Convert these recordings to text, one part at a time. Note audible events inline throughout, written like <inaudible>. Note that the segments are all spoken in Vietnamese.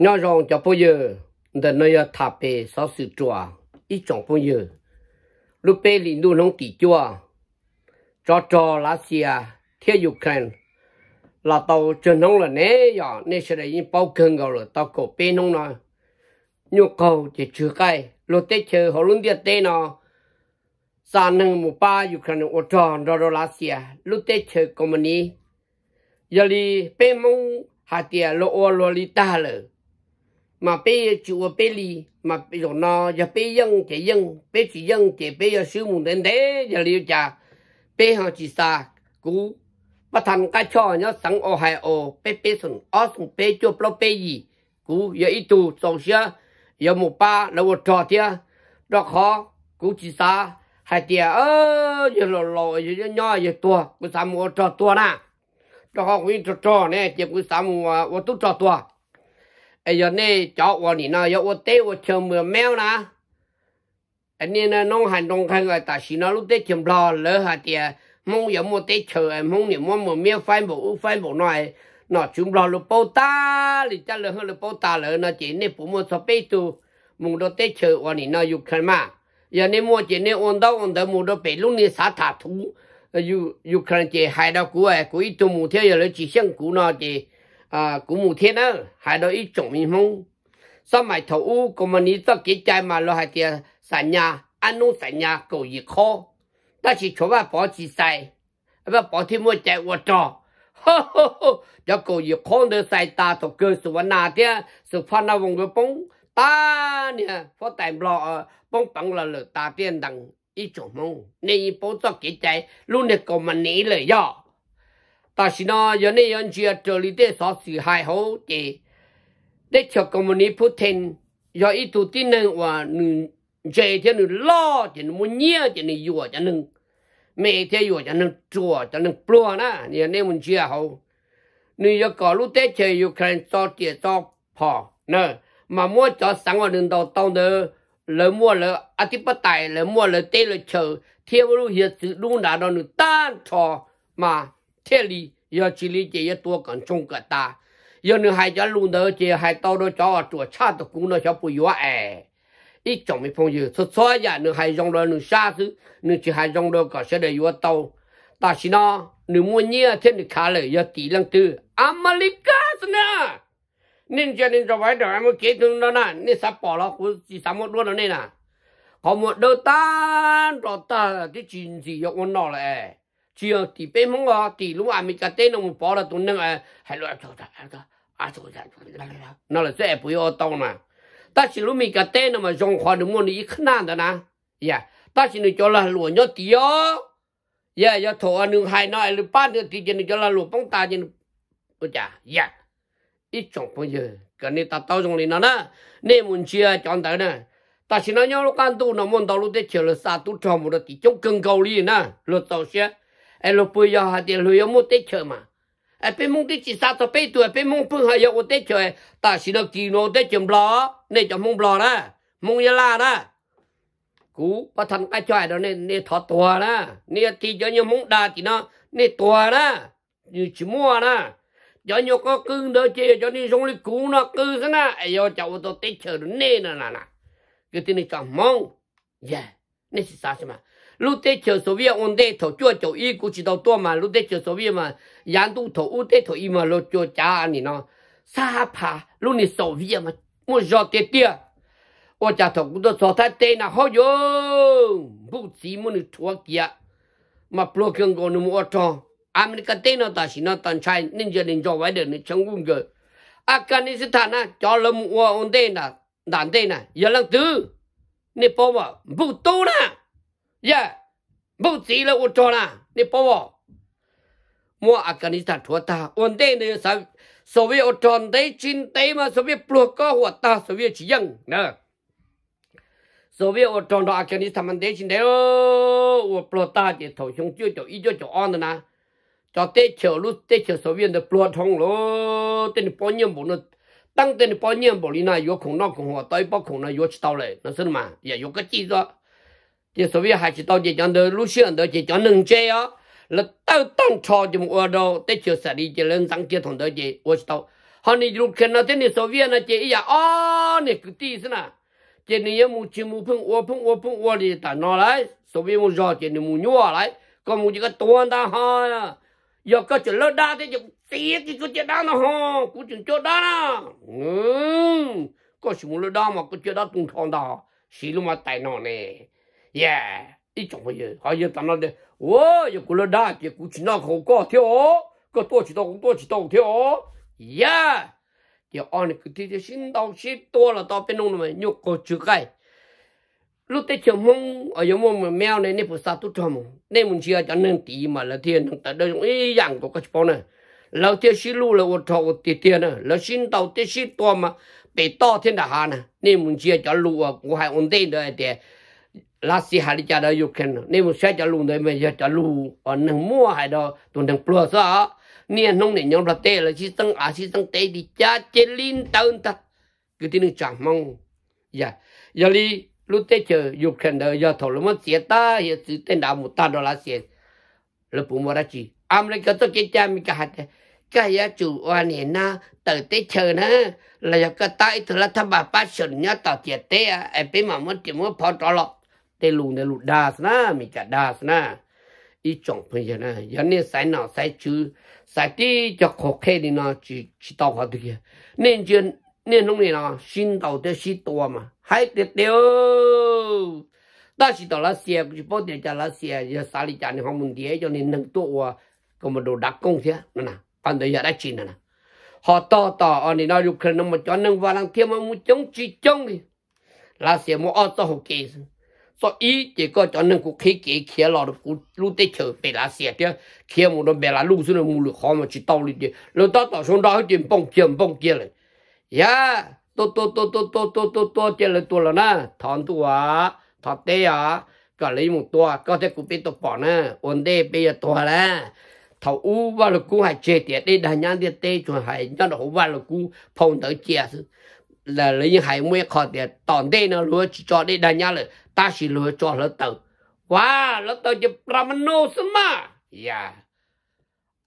nó rong cho bây giờ để nơi thả bè sáu sự chùa ít chọn bây giờ lúc bè lì nu nông tỷ chùa cho cho lá xia thiếu theo Ukraine là tàu trên nông là nè giờ nè sẽ đây những bao cân rồi tàu cổ bè nông nó nhu cầu chỉ chưa cái lúc tết chờ họ luôn tiệt tê nó sa nâng một ba Ukraine ở tròn rồi rồi lá xia lúc tết chờ công an đi giờ đi bên mông hà tiền lô ô lô li ta rồi mà bé chịu bé li mà rồi nó giờ bé dân chỉ dân bé chỉ dân chỉ bé giờ sư muốn đến thế giờ liu cha bé họ chỉ sa cú bắt thằng cá cho nhớ sẵn ô hai ô bé bé sừng ô sừng bé chụp lo bé gì cú giờ ít tu sầu xia giờ một ba là một trò thia đó khó cú chỉ sa hai tia ơ giờ lò lò giờ nhỏ giờ tua cú sa một trò tua na đó khó cũng trò trò nè chỉ cú sa một một tu trò tua ai giờ này chó vào nỉ nó giờ tôi tê ô chờ mưa mèo na anh này nông hành nông khai người ta xin nó lúc tết chầm lo lỡ hạt tiệt mong giờ mua tết chờ em mong niệm mong mưa mèo phai bộ phai bộ nói nó chúng lo lúc bao ta thì chắc là hơn lúc bao ta lỡ nó chỉ nên phụ mua số bê tu mùng đó tết chờ vào nỉ nó dục khai mà giờ này mua chỉ nên ôn đâu ôn đâu mùng đó bể lúc nên xả thả thú dù dù khăn chỉ hai đau cú ấy cú ít tu mùng theo giờ lấy chỉ xem cú nó chỉ à cũng một thiên đó hai đôi ít chủng mình mong sau mày thầu u của mình ít sau cái trái mà lo hai tiền sản nhà ăn nuôi sản nhà cầu gì khó ta chỉ chỗ bà bỏ chỉ sai bà bỏ thêm mua chạy ô trò ho ho ho cho cầu gì khó được sai ta thuộc cơ sự vấn nào thế sự phan nào vùng cái bông ta nè có tài lọ bông bông là lửa ta tiền đằng ít chủng mong nên ít bông cho cái trái luôn được cầu mình nghĩ lời do 但是呢，有那样子这里的所是还好的，那像我们的普天，有一度的人话，你这天你老的，你年的你弱的能，每天弱的能做的能不呢？你那么这好，你要搞路的车有可能早点早跑呢，嘛么早三个人到到呢。了么了，阿提不带了么了，带了球，天不路也是路拿到你单车嘛。thế li giờ chỉ li chỉ giờ tua còn chung cả ta giờ nữa hai chân luôn đó chỉ hai tao đó cháu chuột cha tao cũng nó cháu bùi quá à ít chồng mấy phong dự thật xóa giờ nữa hai dòng đó nữa xa thứ nữa chỉ hai dòng đó cả sẽ để vua tao ta xin nó nữa mua nhia thế nữa khá lời giờ tỷ lăng tư America nè nên cho nên cho vậy đó em kể thương đó nè nên sắp bỏ nó cũng chỉ sắm một luôn đó nên à có một đôi ta rồi ta thì chuyện gì cũng nó lại chưa thì bé mong ngọ thì lúc à mình cả tên ông bỏ là tụi nâng à hay là cho đó à cho ta à, dạ, nó là sẽ bùi ô tông mà ta chỉ lúc mình cả tên mà dùng khoa đúng môn ý khăn nạn đó nè dạ ta chỉ được cho là lùa nhớ tí ó dạ cho thổ anh đừng hay nói là ba nữa thì chỉ được cho là lùa bóng ta chỉ được dạ dạ ít chồng bao giờ cái này ta tao dùng lên nó nè nên muốn chia chọn tới nè ta chỉ nói nhau lúc ăn tu nó muốn tao lúc để chiều là sa tu trồng một đợt thì chống cưng cầu liền nè lột tàu xe e lo pu yo ha te lu yo mo te che ma e pe mong ti chi sa to pe tu e pe mong pu ha yo o te che ta si do ki no te chem blo ne cho mong blo na mong ya la na cú pa thằng cái chọi đó nên nên thọ tua na nên thì cho nhiều mong đa thì na, nên tua na như chỉ mua na cho nhiều có cưng đỡ chê cho nên xong lấy cú na cưng thế na ai yo cháu tôi tết chờ đến nên na na, cái tin này chẳng mong yeah nên là dạ. sao mà lúc đấy chờ số việt ổn định thổ chua chỗ y cũng chỉ đâu tua mà lúc đấy chờ số việt mà yán tu thổ u tết thổ y mà lúc chua cha anh nó xa phà lúc này số việt mà muốn giọt tết tia ô cha thổ cũng tôi số thay tê là hôi yo bút chỉ muốn được thua kia mà pro cường còn nó mua tròn America tê nó ta xin nó tận trai nên giờ nên cho vay được nên cái này gỡ Afghanistan á cho lâm mua ổn định là đàn đấy là giờ lần thứ nên bảo vào bút tu nè 呀，不急了，我做了，你帮我。mua à cái này thật thua ta, ổn định nữa sao, so với ở tròn đấy chín đấy mà so với buộc có hoạt ta so với chỉ dừng nè, so với ở tròn đó à cái này thằng mình đấy chín đấy, ở buộc ta thì thầu xuống chưa cho ít cho cho ăn na, nè, cho tê chiều lúc tê chiều so với nó buộc thông lo, tên bao nhiêu bộ nó tăng tên bao nhiêu bộ đi na, vô khủng nó khủng hoa, tới bao khủng nó vô chi tao lại, nó xin mà, giờ dạ, vô cái chi đó chỉ số việc hai chỉ tao chỉ chọn được lúc xưa được chỉ chọn nâng chế á là tao tăng cho chúng ở đâu tới chiều sẽ đi chỉ lên sáng kia thằng đó chỉ ở tao họ này lúc kia nó thế này số việc nó chỉ ý à ó này cứ tí thế nào chỉ này mu chỉ mu phun ô phun ô phun ô đi ta lại số việc mu rõ chỉ này mu nhua lại còn mu chỉ có tuôn ta ha giờ có chuyện lớn đa thế chứ tiếc cái chuyện đó nó ha cũng chuyện chỗ đó ừ có chuyện lớn đa mà có chuyện đó cũng đó xí mà tại nó này yeah ít chồng bây giờ họ giờ tao nói đây ô giờ cô là đa kia cũng chỉ nói không có thiếu có tôi chỉ tôi cũng tôi chỉ tôi thiếu yeah giờ anh cứ thấy cái sinh đầu sinh to là tao bên nông mà nhục có chữ cái lúc tới chiều mông ở giờ mông mèo này nên phải sát tút cho mông nên mình chia cho nên tí mà là thiên tại đây cũng ý dạng của các cháu này lâu thiên sinh lu là một thầu tiền tiền này là sinh đầu tiên sinh to mà bị to thiên đại hạn này nên mình chia cho à, của hai ổn định rồi thì lá si hà đi cha đó yêu khen nên một xe cho luôn đấy mà giờ trả luôn còn nâng mua hay đó tuần thằng plua sao nè nông này nhóm là tê là chỉ tăng à chỉ tăng tê đi cha chế linh tơn ta cứ tin được chẳng mong dạ giờ đi lúc tê chờ yêu khen đó giờ thầu lắm xì ta giờ sự tên đạo một ta đó là xì là bùm mua ra chỉ am lấy cái tổ chức cha mình cả hạt cái giá chủ oan này na tờ tê chờ na là giờ cái tay thứ là thằng bà phát sừng nhớ tao chết tê à em biết mà muốn chỉ muốn phò trò lọ tê lù nè lù đà na mình chả đà na ý chọn phải giờ nè giờ nên sai nọ sai chư sai tí cho khó khê đi nó chỉ chỉ tao họ được nên chuyện nên lúc này nó xin tàu tê xin to mà hãy tê tiêu ta chỉ tao lá xe chỉ bỏ tiền trả lá xe giờ xả đi trả nên không muốn tiền cho nên nâng tổ còn một đồ đặc công thế nè nè còn bây giờ đã chín nè họ to to ở đây nói ukraine mà cho nâng vào lăng thêm mà muốn chống chỉ chống đi lá xe mua ô tô hộp kia 所以这个叫能够开给开了的，我路得球被他写的，开我都被他路上的木路好嘛去道理的，路到早上到一点蹦蹦蹦接了，呀，多多多多多多多多接了多了呢，糖多啊，糖得啊，搞了一木多啊，搞些股票都跑呢，我得被也多了。thầu u và lục cú hay chế tiệt đi đại nhân đi tê chuẩn hay nhân hậu và lục cú phong tới chia là lấy những hải mua khó tiền, tòn đây nó lúa cho đi đa nhá là ta chỉ lúa cho lỡ tàu wow lỡ tàu chỉ pramano mà yeah dạ.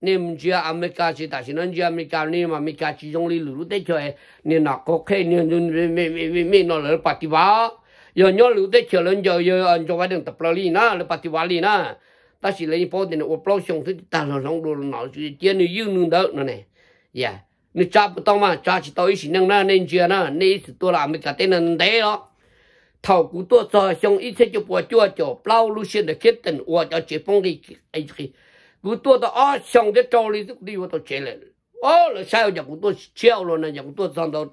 nên chưa America chỉ ta chỉ nói chưa America nên mà America chỉ trong lý lúa tết chơi nên nó có khi nên nên mê mê mê mê nó lỡ party vá giờ nhớ lúa tết chơi lên giờ giờ anh cho cái đường tập lì na lỡ party vá lì na ta chỉ lấy bao tiền ở bao xong thì ta nó xong đồ nó chỉ chơi như yêu nương đỡ nó này yeah dạ cha cha mà chỉ 你抓不到嘛，抓起到一起弄那那去那，那一次多了没咋的能得了。thầu cú tua cho xong ít thế cho bùa chua cho lao lu xin được kết tình ua cho chế phong đi ấy khi cú tua đó ó xong cái trâu đi tức đi vào tàu chế lại ó là sao giờ cú tua treo rồi nè giờ cú tua xong đó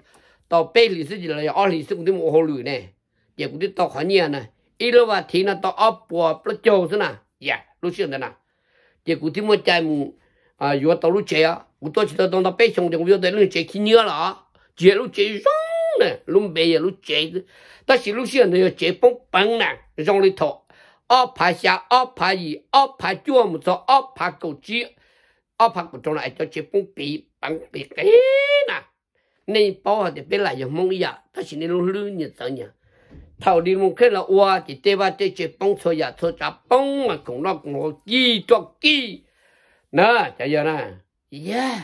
tàu bê lì sức gì là ó lì sức cũng một hồ lùi này, giờ cú tua tàu khỏi nhà nè ít lâu và thì nó tàu ó bùa bớt châu thế nè dạ lu xin thế nè giờ cú tua mua chai mù à vừa tàu lu chế á 我到起头当到白熊的，我要在那接起鸟了，接路接嚷呢，路白也路接，但是路线呢要接蹦蹦呢，让里头，二排下二排一，二排脚木做二排狗鸡，二排狗中了叫接蹦鼻蹦鼻给呢，你包下的别来就蒙呀，但是你路路你怎样？thầu đi một cái là ua thì tê ba tê chế bông thôi ya thôi chả bông mà cũng nó cũng nó kỳ cho kỳ nè chả giờ nè yeah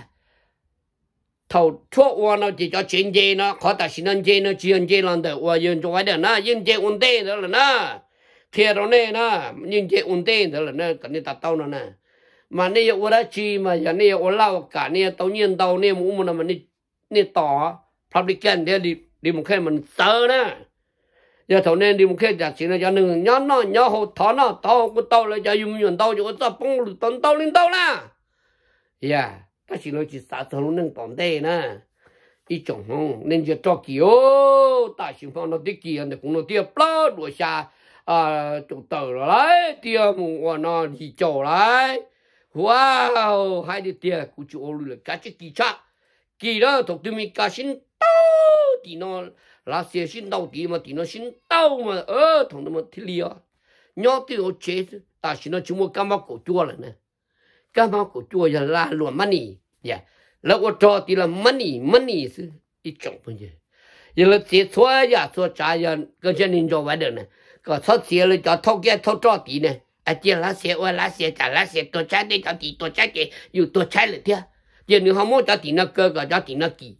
thầu chua qua nó chỉ cho chuyện gì nó khó ta xin ăn gì nó chuyện gì lần đầu qua yên cho cái đó na yên gì ổn định đó là nó, thiệt rồi nè na yên gì ổn định đó là nó, cái này ta tao nó nè mà nè ở đó chi mà giờ nè ở lao cả nè tao nhiên tao nè muốn mà mà nè nè tỏ publican để đi đi một khi mình sợ nè giờ thầu nên đi một khi giả sử là cho nên nhớ nó nhớ hồ thọ nó tao của tao là cho dùng nhuận tao cho tao bông tao tao lên tao là 呀，他是那只啥头能绑带呢？一种红，人家着急哦，大型放到地基上的公路地不落下啊，就倒了来，第二幕我那里走来，哇哦，还得第二估计我了，赶紧机车，机了同对面加薪到底呢，那些薪到底嘛，底那薪到嘛，呃，同他们体力啊，鸟都要 chết，但是呢，就没干嘛搞多了呢。cho nó của chùa giờ là luôn money dạ lỡ có cho thì là money money chứ ít chồng bây giờ giờ là chỉ xóa giờ dạ, xóa trả giờ cái chân nên cho vậy được nè có xóa xía là cho thâu cái, thâu cho tí nè à chỉ là xía qua là xía trả là xía tôi trái đi cho tí tôi trái kì dù tôi trái là thế giờ nếu không muốn cho tí nó cơ cả cho tí nó kỳ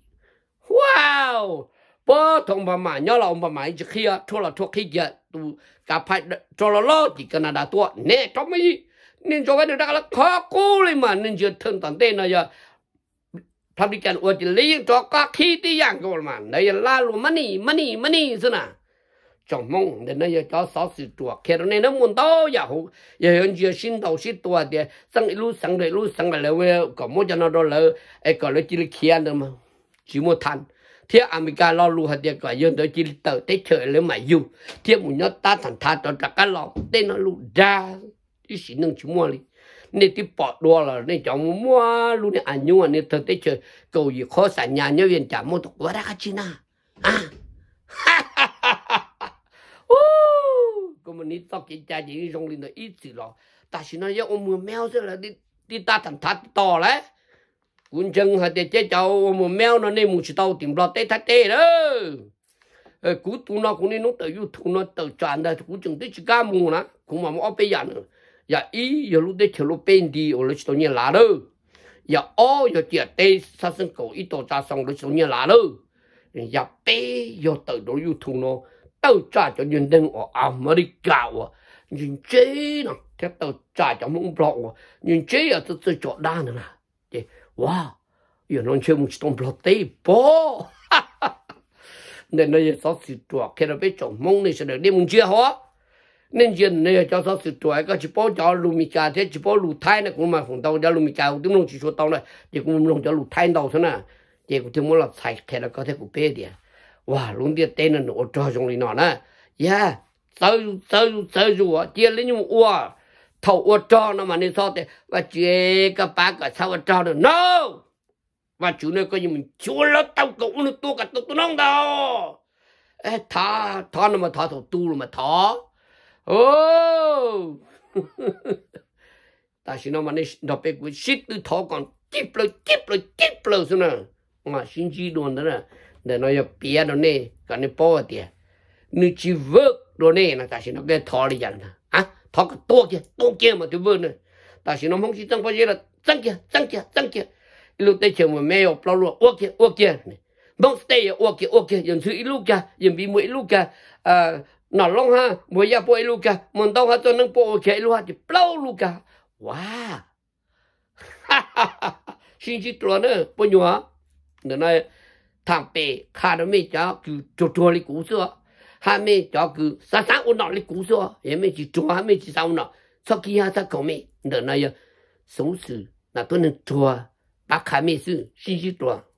wow bố thông bà mà nhớ là ông bà mà chỉ khi à, thua là thua khi giờ tụ cả phải cho nó lo thì cái nào đã tua nè trong mấy นี่ชจวบ้านเดือดร้วนขอกู้เลยมันนี่เจะทุนตอนเต้นอะไรพระพิจารอวดจีรีจอกขี้ที่ยังก็ประมาณในยาลาลูมันนี่มันนี่มันนี่สินะจอมมงเดี๋ยวนยาจอสอสิตัวแค่เรื่องนั้ำมันโตอย่าหูอย่าเห็นเชื่อชินโตสิตัวเดียสังรูสังเลยรูสังไปเลยเว้ก็มุ่งจะนโดเลยไอ้ก็เลยจีรีเขียนเดิมจีโมทัน เทียอเมริกาเรารูดเหตุการณ์ยอนตัวจิรเตอร์เตชเฉยเลยไม่อยู่เทียมุญงยตาสันทาตอนจักรล้อเต้นนั่งรู้ได้ thì xin nâng chú mua đi nên thì bỏ đồ là nên chồng mua luôn này anh nhung nên thật đấy chơi cầu gì khó sản nhà nhau viên trả mua tục quá đã chi na à <laughs> có mình ít tóc chỉ cha chỉ rong lên là ít gì lo ta chỉ nói ông mua mèo sẽ là đi đi ta thầm thắt to đấy cũng chân hả để chế cháu mua mèo nó nên muốn chỉ tàu tìm lo tê thắt tê đó ờ, cú tụ nó cũng nên nó tự yêu thụ nó tự chọn ra cú chừng tới chỉ cá mù nó cũng mà mua bây giờ nữa ya i yo lu de che lu pen di o le sto ni la lo ya o yo che te sa sen ko i to ta song lu sto ni la lo ya pe yo tự do yu thu no tao trả cho nhân dân ở America o nhưng chế nó theo tao trả cho mong blog o nhưng chế ở tự tự chỗ đa nữa nè thì wow yo non che mung stom blog te po nên nó giờ sao xịt tuột khi nó biết chọn mong nên sẽ được đi mùng chia hóa 恁家人嘞，叫啥子头？哎，搿是包叫鲁米家，这去包卤泰呢。搿种卖到我家鲁米家，我顶龙去说到嘞，结果我们弄叫卤泰到噻呐。结果听我了菜开了，搿才个白的。哇，弄点等了我照相里喏呢，呀，走走走走哇！见你们哇，头我照了嘛？你晓得，我这个八个菜我照了，no，我就那个你们就了到到我们多个都到弄到，哎，他他那么他头堵了嘛？他？ô <laughs> ta xin nó mà nên đọc bê quyết xít tư thọ còn tiếp lời tiếp lời tiếp mà xin chi đồn đó để nó nhập bia đó nè còn nên bỏ tiền nếu chỉ vớt đó nè là ta nó cái thọ đi chẳng à thọ cái to kia to kia mà tôi vớt nè ta xin nó không tăng bao nhiêu tăng kia tăng kia tăng lúc tới trường mà mẹ học lo luôn uốc kia uốc kia bông stay uốc kia uốc lúc kia dần bị mũi lúc kia à, 那龙哈，我呀跑一路去，门洞哈都能跑过去，一路去，跑录路哇，哈哈哈哈哈，心情多呢，不友啊，那那汤贝卡没椒就做多少个数？哈米椒就三三五闹的数，也没去多，也没几少闹，说起哈他搞没，那那呀，手指那都能做，把卡没事，心情多。